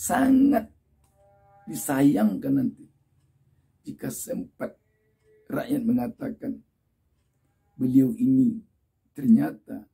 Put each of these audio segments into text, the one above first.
sangat disayangkan nanti jika sempat rakyat mengatakan beliau ini ternyata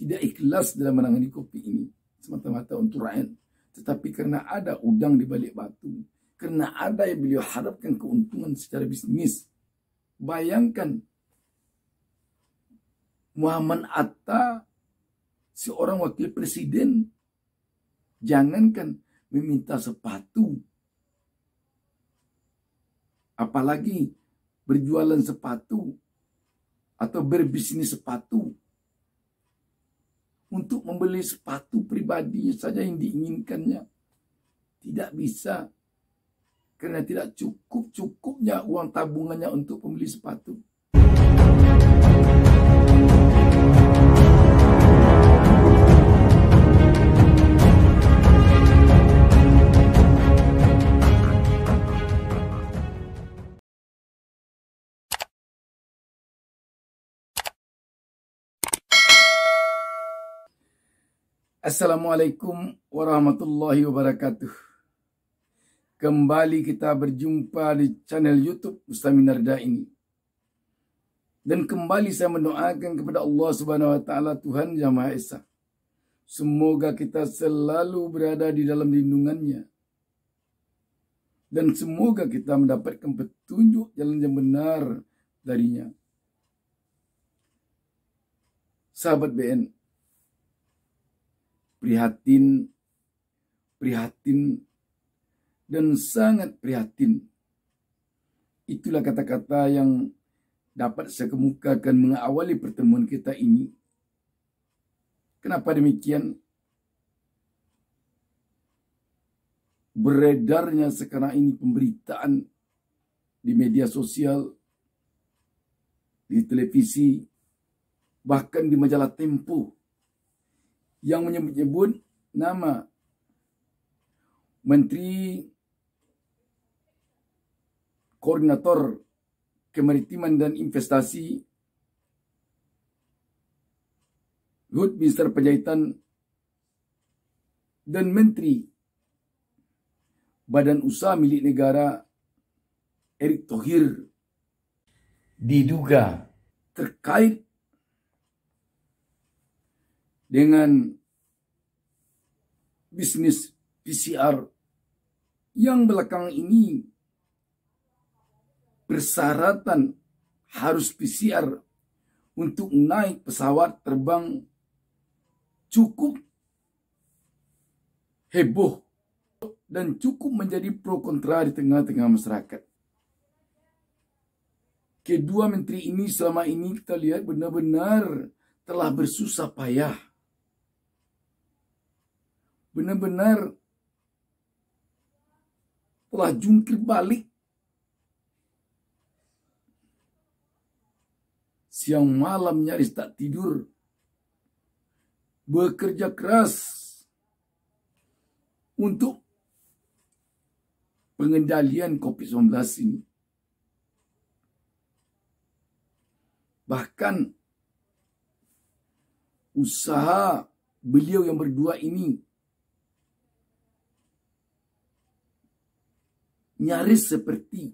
tidak ikhlas dalam menangani kopi ini semata-mata untuk rakyat tetapi karena ada udang di balik batu karena ada yang beliau harapkan keuntungan secara bisnis bayangkan Muhammad Atta seorang wakil presiden jangankan meminta sepatu. Apalagi berjualan sepatu atau berbisnis sepatu. Untuk membeli sepatu pribadi saja yang diinginkannya. Tidak bisa. Karena tidak cukup-cukupnya uang tabungannya untuk membeli sepatu. Assalamualaikum warahmatullahi wabarakatuh. Kembali kita berjumpa di channel YouTube Ustaz Narda ini. Dan kembali saya mendoakan kepada Allah Subhanahu wa taala Tuhan Yang Maha Esa. Semoga kita selalu berada di dalam lindungannya. Dan semoga kita mendapatkan petunjuk jalan yang benar darinya. Sahabat BN, prihatin, prihatin, dan sangat prihatin. Itulah kata-kata yang dapat saya kemukakan mengawali pertemuan kita ini. Kenapa demikian? Beredarnya sekarang ini pemberitaan di media sosial, di televisi, bahkan di majalah Tempo yang menyebut-nyebut nama Menteri Koordinator Kemaritiman dan Investasi Luhut minister Penjahitan dan Menteri Badan Usaha Milik Negara Erick Thohir diduga terkait dengan bisnis PCR yang belakang ini persyaratan harus PCR untuk naik pesawat terbang cukup heboh dan cukup menjadi pro kontra di tengah-tengah masyarakat. Kedua menteri ini selama ini kita lihat benar-benar telah bersusah payah benar-benar telah jungkir balik siang malam nyaris tak tidur bekerja keras untuk pengendalian COVID-19 ini bahkan usaha beliau yang berdua ini nyaris seperti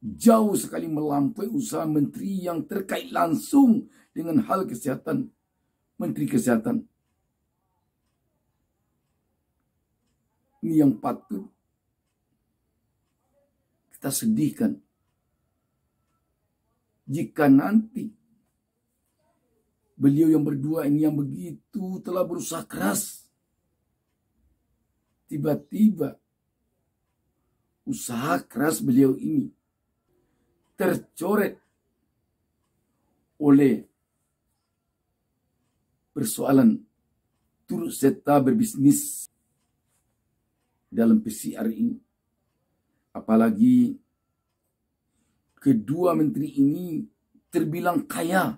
jauh sekali melampaui usaha menteri yang terkait langsung dengan hal kesehatan menteri kesehatan ini yang patut kita sedihkan jika nanti beliau yang berdua ini yang begitu telah berusaha keras tiba-tiba usaha keras beliau ini tercoret oleh persoalan turut serta berbisnis dalam PCR ini. Apalagi kedua menteri ini terbilang kaya.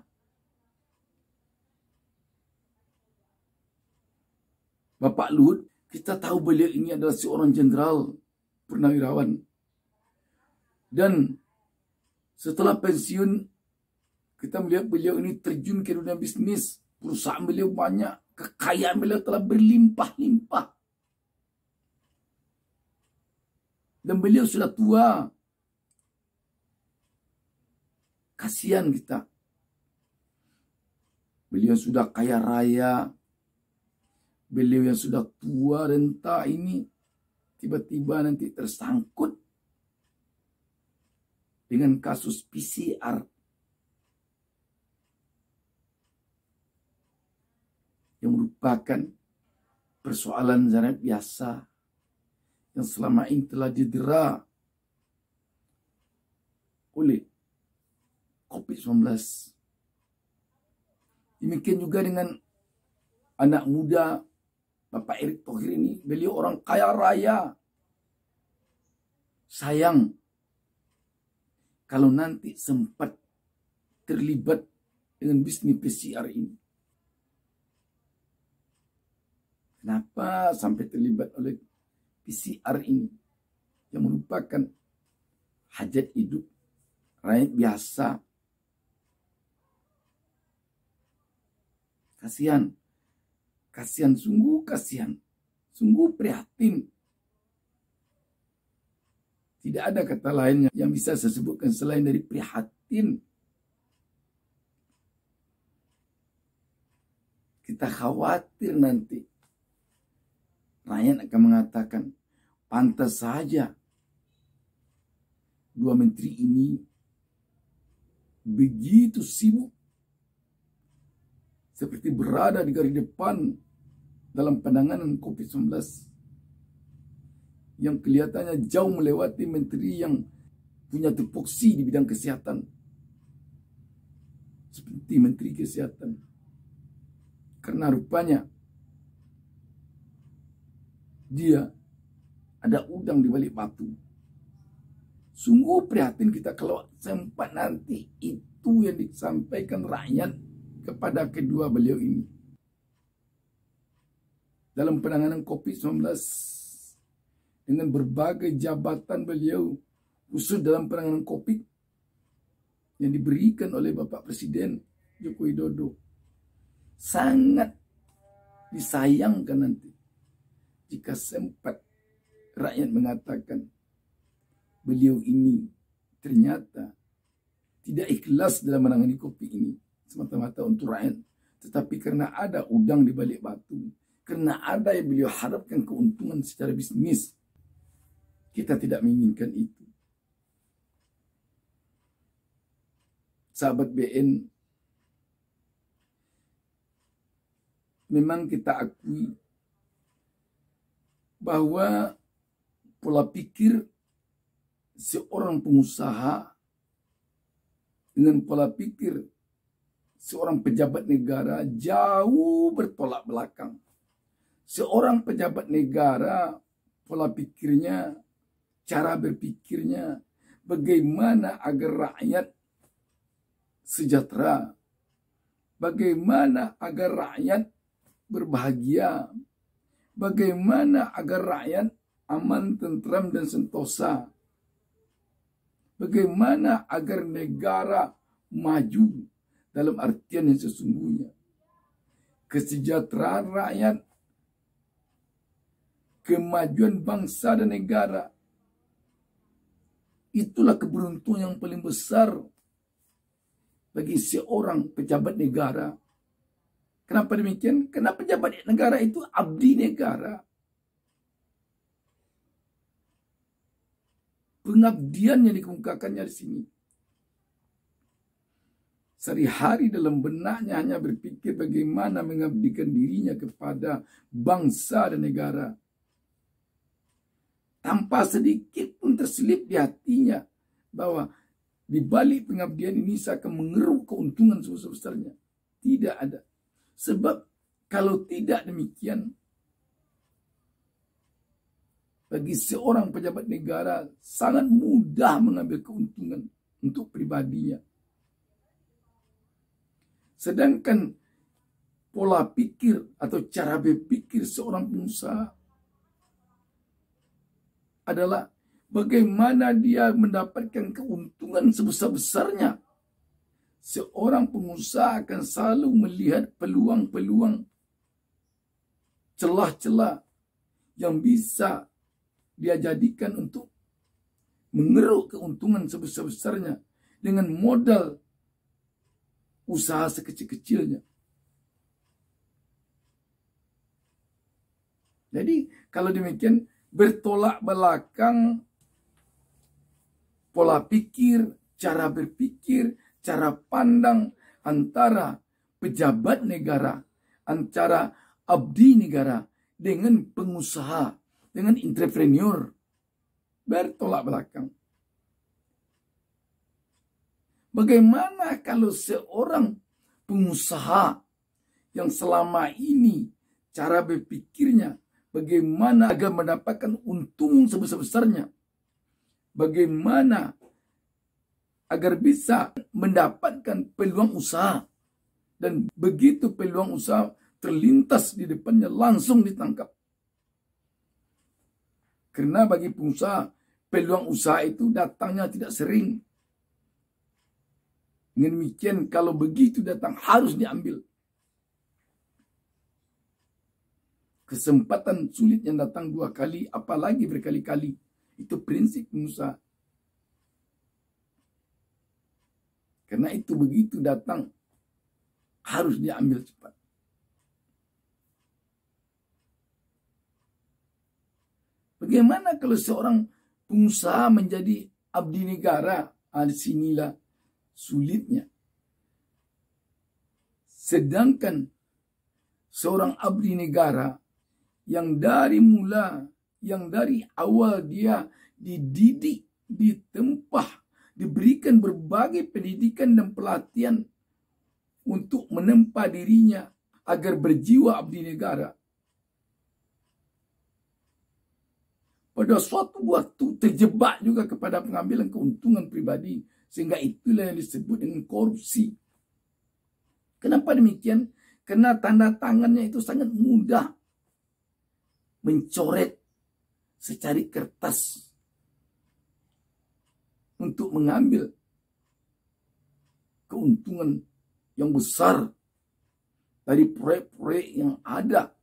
Bapak Luhut, kita tahu beliau ini adalah seorang jenderal purnawirawan. Dan setelah pensiun, kita melihat beliau ini terjun ke dunia bisnis. Perusahaan beliau banyak, kekayaan beliau telah berlimpah-limpah. Dan beliau sudah tua. Kasihan kita. Beliau sudah kaya raya. Beliau yang sudah tua renta ini tiba-tiba nanti tersangkut dengan kasus PCR yang merupakan persoalan zamanat biasa yang selama ini telah didera oleh COVID-19. Demikian juga dengan anak muda Bapak Erick Thohir ini, beliau orang kaya raya. Sayang, kalau nanti sempat terlibat dengan bisnis PCR ini. Kenapa sampai terlibat oleh PCR ini yang merupakan hajat hidup rakyat biasa. Kasihan Kasihan, sungguh kasihan. Sungguh prihatin. Tidak ada kata lain yang bisa saya sebutkan selain dari prihatin. Kita khawatir nanti. Rakyat akan mengatakan, pantas saja dua menteri ini begitu sibuk seperti berada di garis depan dalam penanganan COVID-19 yang kelihatannya jauh melewati menteri yang punya tupoksi di bidang kesehatan seperti menteri kesehatan karena rupanya dia ada udang di balik batu sungguh prihatin kita kalau sempat nanti itu yang disampaikan rakyat kepada kedua beliau ini dalam penanganan COVID-19 dengan berbagai jabatan beliau khusus dalam penanganan COVID yang diberikan oleh Bapak Presiden Joko Widodo sangat disayangkan nanti jika sempat rakyat mengatakan beliau ini ternyata tidak ikhlas dalam menangani kopi ini semata-mata untuk rakyat tetapi karena ada udang di balik batu karena ada yang beliau harapkan keuntungan secara bisnis. Kita tidak menginginkan itu. Sahabat BN, memang kita akui bahwa pola pikir seorang pengusaha dengan pola pikir seorang pejabat negara jauh bertolak belakang seorang pejabat negara pola pikirnya, cara berpikirnya, bagaimana agar rakyat sejahtera, bagaimana agar rakyat berbahagia, bagaimana agar rakyat aman, tentram, dan sentosa, bagaimana agar negara maju dalam artian yang sesungguhnya. Kesejahteraan rakyat kemajuan bangsa dan negara. Itulah keberuntungan yang paling besar bagi seorang pejabat negara. Kenapa demikian? Karena pejabat negara itu abdi negara. Pengabdian yang dikemukakannya di sini. Sehari-hari dalam benaknya hanya berpikir bagaimana mengabdikan dirinya kepada bangsa dan negara tanpa sedikit pun terselip di hatinya bahwa di balik pengabdian ini saya akan mengeruk keuntungan sebesar-besarnya. Tidak ada. Sebab kalau tidak demikian, bagi seorang pejabat negara sangat mudah mengambil keuntungan untuk pribadinya. Sedangkan pola pikir atau cara berpikir seorang pengusaha adalah bagaimana dia mendapatkan keuntungan sebesar-besarnya. Seorang pengusaha akan selalu melihat peluang-peluang celah-celah yang bisa dia jadikan untuk mengeruk keuntungan sebesar-besarnya dengan modal usaha sekecil-kecilnya. Jadi kalau demikian bertolak belakang pola pikir, cara berpikir, cara pandang antara pejabat negara, antara abdi negara dengan pengusaha, dengan entrepreneur. Bertolak belakang. Bagaimana kalau seorang pengusaha yang selama ini cara berpikirnya Bagaimana agar mendapatkan untung sebesar-besarnya. Bagaimana agar bisa mendapatkan peluang usaha. Dan begitu peluang usaha terlintas di depannya langsung ditangkap. Karena bagi pengusaha, peluang usaha itu datangnya tidak sering. Dengan demikian, kalau begitu datang harus diambil. Kesempatan sulit yang datang dua kali, apalagi berkali-kali. Itu prinsip Musa. Karena itu begitu datang, harus diambil cepat. Bagaimana kalau seorang pengusaha menjadi abdi negara? Ah, sinilah sulitnya. Sedangkan seorang abdi negara yang dari mula, yang dari awal dia dididik, ditempah, diberikan berbagai pendidikan dan pelatihan untuk menempa dirinya agar berjiwa abdi negara. Pada suatu waktu terjebak juga kepada pengambilan keuntungan pribadi sehingga itulah yang disebut dengan korupsi. Kenapa demikian? Karena tanda tangannya itu sangat mudah mencoret secari kertas untuk mengambil keuntungan yang besar dari proyek-proyek yang ada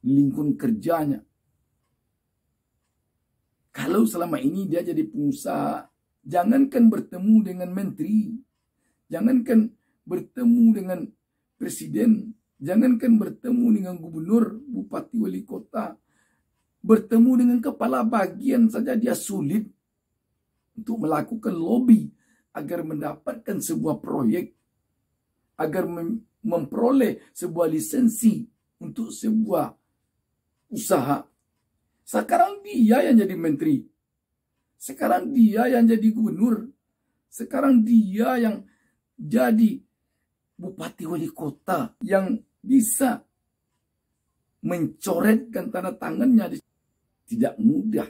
di lingkungan kerjanya. Kalau selama ini dia jadi pengusaha, jangankan bertemu dengan menteri, jangankan bertemu dengan presiden, Jangankan bertemu dengan gubernur, bupati, wali kota, bertemu dengan kepala bagian saja dia sulit untuk melakukan lobby agar mendapatkan sebuah proyek, agar memperoleh sebuah lisensi untuk sebuah usaha. Sekarang dia yang jadi menteri. Sekarang dia yang jadi gubernur. Sekarang dia yang jadi bupati wali kota yang bisa mencoretkan tanda tangannya tidak mudah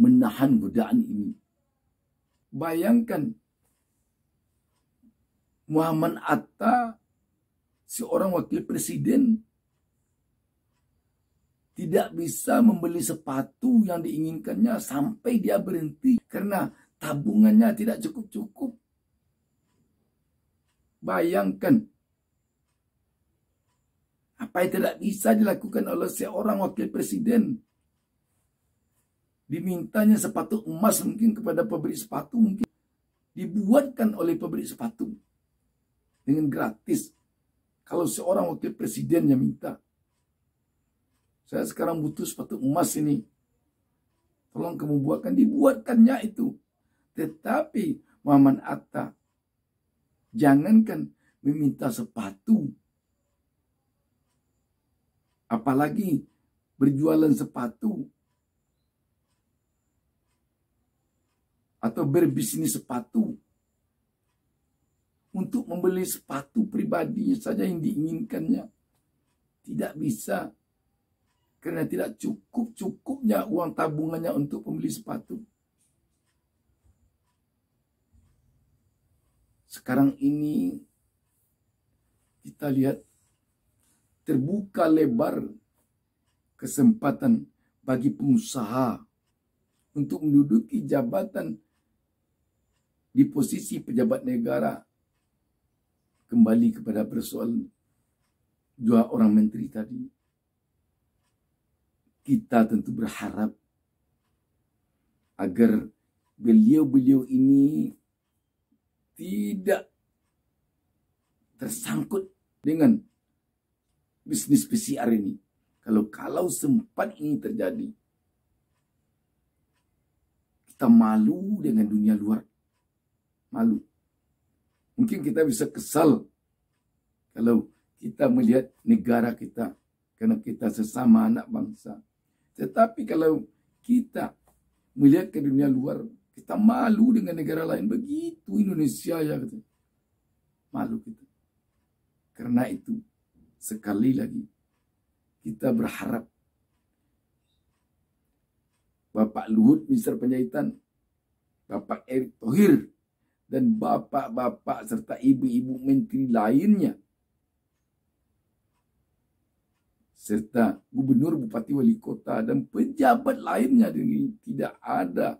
menahan godaan ini. Bayangkan Muhammad Atta seorang wakil presiden tidak bisa membeli sepatu yang diinginkannya sampai dia berhenti karena tabungannya tidak cukup-cukup. Bayangkan apa yang tidak bisa dilakukan oleh seorang wakil presiden. Dimintanya sepatu emas mungkin kepada pabrik sepatu mungkin dibuatkan oleh pabrik sepatu dengan gratis. Kalau seorang wakil presiden yang minta, saya sekarang butuh sepatu emas ini. Tolong kamu buatkan, dibuatkannya itu. Tetapi Muhammad Atta Jangankan meminta sepatu. Apalagi berjualan sepatu. Atau berbisnis sepatu. Untuk membeli sepatu pribadi saja yang diinginkannya. Tidak bisa. Karena tidak cukup-cukupnya uang tabungannya untuk membeli sepatu. Sekarang ini kita lihat terbuka lebar kesempatan bagi pengusaha untuk menduduki jabatan di posisi pejabat negara kembali kepada persoalan dua orang menteri tadi kita tentu berharap agar beliau-beliau ini tidak tersangkut dengan bisnis PCR ini. Kalau kalau sempat ini terjadi, kita malu dengan dunia luar. Malu. Mungkin kita bisa kesal kalau kita melihat negara kita karena kita sesama anak bangsa. Tetapi kalau kita melihat ke dunia luar, kita malu dengan negara lain. Begitu Indonesia ya kata. Malu kita. Karena itu sekali lagi kita berharap Bapak Luhut Mister Penjahitan, Bapak Erick Thohir, dan bapak-bapak serta ibu-ibu menteri lainnya serta gubernur, bupati, wali kota dan pejabat lainnya dengan tidak ada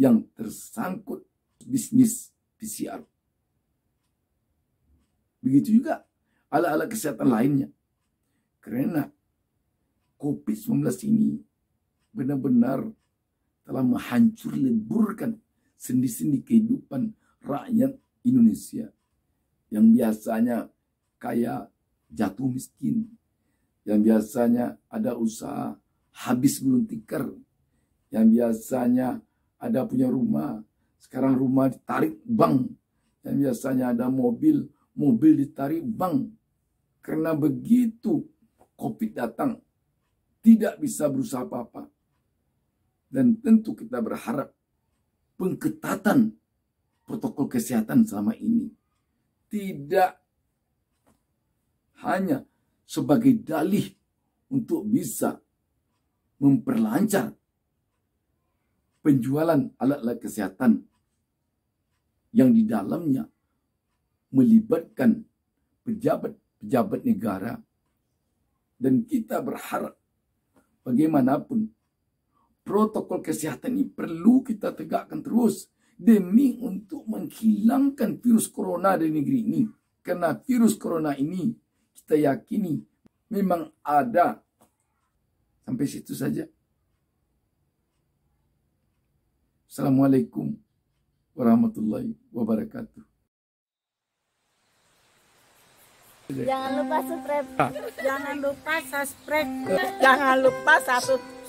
yang tersangkut bisnis PCR. Begitu juga alat-alat kesehatan lainnya. karena COVID-19 ini benar-benar telah menghancur leburkan sendi-sendi kehidupan rakyat Indonesia yang biasanya kaya jatuh miskin, yang biasanya ada usaha habis belum tikar, yang biasanya ada punya rumah. Sekarang rumah ditarik bank. Dan biasanya ada mobil, mobil ditarik bank. Karena begitu COVID datang, tidak bisa berusaha apa-apa. Dan tentu kita berharap pengketatan protokol kesehatan selama ini tidak hanya sebagai dalih untuk bisa memperlancar penjualan alat-alat kesihatan yang di dalamnya melibatkan pejabat-pejabat negara dan kita berharap bagaimanapun protokol kesihatan ini perlu kita tegakkan terus demi untuk menghilangkan virus corona dari negeri ini karena virus corona ini kita yakini memang ada sampai situ saja Assalamualaikum warahmatullahi wabarakatuh. Jangan lupa subscribe. Jangan lupa subscribe. Jangan lupa subscribe.